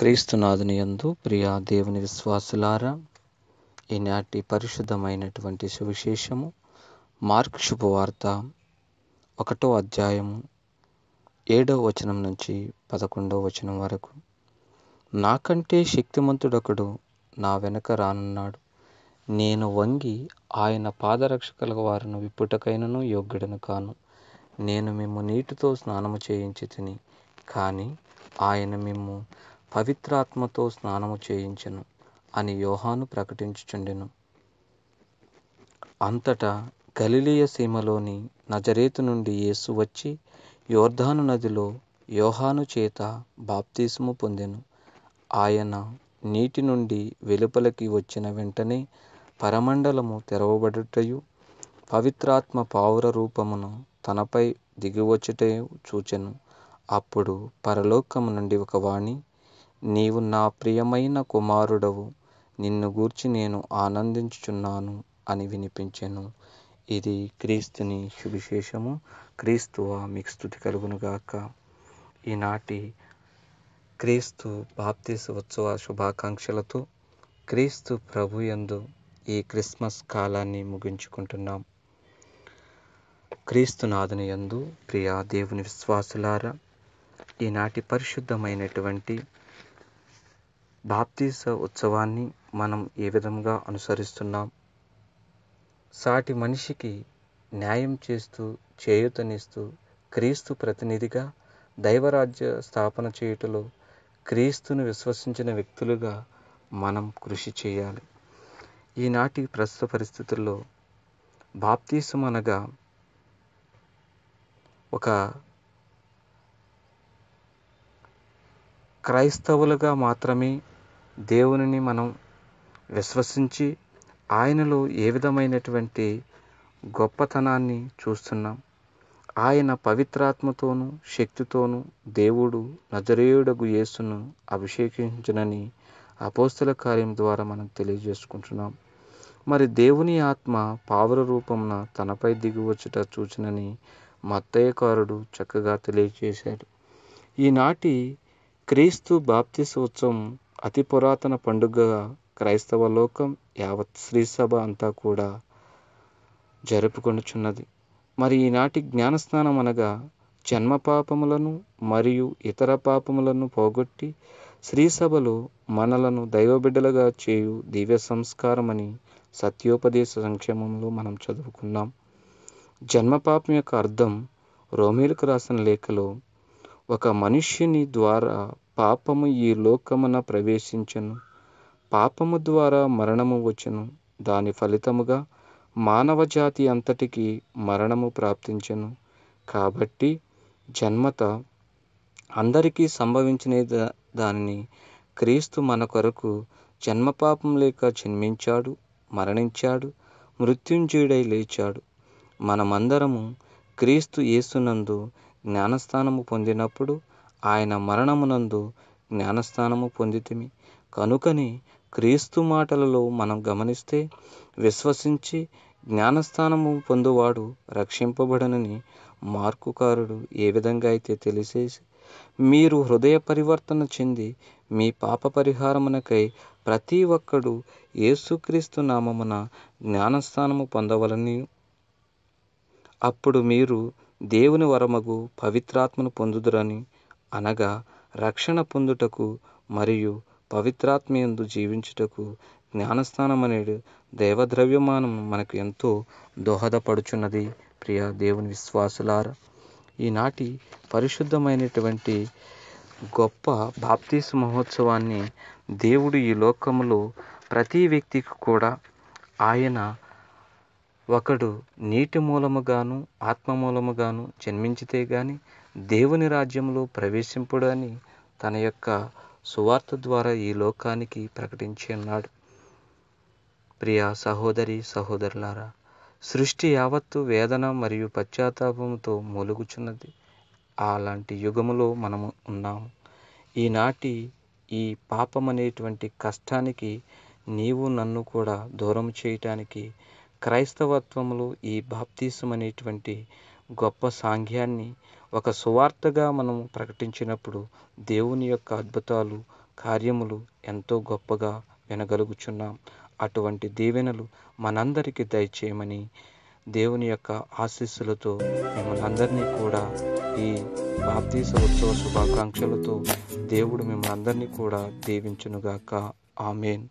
క్రీస్తునాథుని యందు ప్రియా దేవుని విశ్వాసులారా ఈనాటి పరిశుద్ధమైనటువంటి సువిశేషము మార్క్ శుభవార్త ఒకటో అధ్యాయము ఏడో వచనం నుంచి పదకొండో వచనం వరకు నాకంటే శక్తిమంతుడొకడు నా వెనక రానున్నాడు నేను వంగి ఆయన పాదరక్షకుల వారిను విప్పుటకైనను యోగ్యుడను కాను నేను మేము నీటితో స్నానము చేయించి తిని కానీ ఆయన మేము పవిత్రాత్మతో స్నానము చేయించెను అని యోహాను ప్రకటించుచుండెను అంతటా గలిలియ సీమలోని నజరేతు నుండి యేసు వచ్చి యోర్ధాను నదిలో యోహాను చేత బాప్తీసుము పొందెను ఆయన నీటి నుండి వెలుపలకి వచ్చిన వెంటనే పరమండలము తెరవబడుటయు పవిత్రాత్మ పావుర రూపమును తనపై దిగివచ్చుటయు చూచెను అప్పుడు పరలోకము నుండి ఒక వాణి నీవు నా ప్రియమైన కుమారుడవు నిన్ను గూర్చి నేను ఆనందించుచున్నాను అని వినిపించెను ఇది క్రీస్తుని సువిశేషము క్రీస్తువా మీకు స్థుతి కలుగునుగాక ఈనాటి క్రీస్తు బాప్తీసు ఉత్సవ శుభాకాంక్షలతో క్రీస్తు ప్రభు ఎందు ఈ క్రిస్మస్ కాలాన్ని ముగించుకుంటున్నాం క్రీస్తునాథుని యందు ప్రియా దేవుని విశ్వాసులారా ఈనాటి పరిశుద్ధమైనటువంటి బాప్తీస ఉత్సవాన్ని మనం ఏ విధంగా అనుసరిస్తున్నాం సాటి మనిషికి న్యాయం చేస్తూ చేయుతనిస్తూ క్రీస్తు ప్రతినిధిగా దైవరాజ్య స్థాపన చేయుటలో క్రీస్తును విశ్వసించిన వ్యక్తులుగా మనం కృషి చేయాలి ఈనాటి ప్రస్తుత పరిస్థితుల్లో బాప్తీసం అనగా ఒక క్రైస్తవులుగా మాత్రమే దేవునిని మనం విశ్వసించి ఆయనలో ఏ విధమైనటువంటి గొప్పతనాన్ని చూస్తున్నాం ఆయన పవిత్రాత్మతోనూ శక్తితోనూ దేవుడు నజరేయుడగు యేసును అభిషేకించనని అపోస్తుల కార్యం ద్వారా మనం తెలియజేసుకుంటున్నాం మరి దేవుని ఆత్మ పావుర రూపమున తనపై దిగివచ్చుట చూచినని మత్తయ్యకారుడు చక్కగా తెలియజేశాడు ఈనాటి క్రీస్తు బాప్తి బాప్తిసోత్సవం అతి పురాతన పండుగగా క్రైస్తవ లోకం యావత్ శ్రీ సభ అంతా కూడా జరుపుకొనుచున్నది మరి ఈనాటి జ్ఞానస్నానం అనగా జన్మ పాపములను మరియు ఇతర పాపములను పోగొట్టి శ్రీ సభలో మనలను దైవబిడ్డలుగా చేయు దివ్య సంస్కారం అని సత్యోపదేశ సంక్షేమంలో మనం చదువుకున్నాం జన్మపాపం యొక్క అర్థం రోమిలకు రాసిన లేఖలో ఒక మనుష్యుని ద్వారా పాపము ఈ లోకమున ప్రవేశించను పాపము ద్వారా మరణము వచ్చను దాని ఫలితముగా మానవజాతి అంతటికి మరణము ప్రాప్తించను కాబట్టి జన్మత అందరికీ సంభవించిన దానిని క్రీస్తు మన కొరకు జన్మపాపం లేక జన్మించాడు మరణించాడు మృత్యుంజయుడై లేచాడు మనమందరము క్రీస్తు యేసునందు జ్ఞానస్థానము పొందినప్పుడు ఆయన మరణమునందు జ్ఞానస్థానము పొందితిమి కనుకని క్రీస్తు మాటలలో మనం గమనిస్తే విశ్వసించి జ్ఞానస్థానము పొందువాడు రక్షింపబడనని మార్కుకారుడు ఏ విధంగా అయితే తెలిసేసి మీరు హృదయ పరివర్తన చెంది మీ పాప పరిహారమునకై ప్రతి ఒక్కడు ఏసుక్రీస్తు నామమున జ్ఞానస్థానము పొందవలని అప్పుడు మీరు దేవుని వరమగు పవిత్రాత్మను పొందుదురని అనగా రక్షణ పొందుటకు మరియు పవిత్రాత్మయందు జీవించుటకు జ్ఞానస్థానం అనేది దేవద్రవ్యమానం మనకు ఎంతో దోహదపడుచున్నది ప్రియ దేవుని విశ్వాసులార ఈనాటి పరిశుద్ధమైనటువంటి గొప్ప బాప్తీసు మహోత్సవాన్ని దేవుడు ఈ లోకంలో ప్రతి వ్యక్తికి కూడా ఆయన ఒకడు నీటి మూలముగాను ఆత్మ మూలముగాను జన్మించితే గాని దేవుని రాజ్యంలో ప్రవేశింపుడు అని తన యొక్క సువార్త ద్వారా ఈ లోకానికి ప్రకటించి అన్నాడు ప్రియ సహోదరి సహోదరులారా సృష్టి యావత్తు వేదన మరియు పశ్చాత్తాపంతో మూలుగుచున్నది అలాంటి యుగములో మనము ఉన్నాము ఈనాటి ఈ పాపం అనేటువంటి కష్టానికి నీవు నన్ను కూడా దూరం చేయటానికి క్రైస్తవత్వంలో ఈ బాప్తీసం అనేటువంటి గొప్ప సాంఘ్యాన్ని ఒక సువార్తగా మనం ప్రకటించినప్పుడు దేవుని యొక్క అద్భుతాలు కార్యములు ఎంతో గొప్పగా వినగలుగుచున్నాం అటువంటి దీవెనలు మనందరికీ దయచేయమని దేవుని యొక్క ఆశీస్సులతో మిమ్మల్ని అందరినీ కూడా ఈ బాప్తీస ఉత్సవ శుభాకాంక్షలతో దేవుడు మిమ్మల్ని అందరినీ కూడా దీవించునుగాక ఆమెన్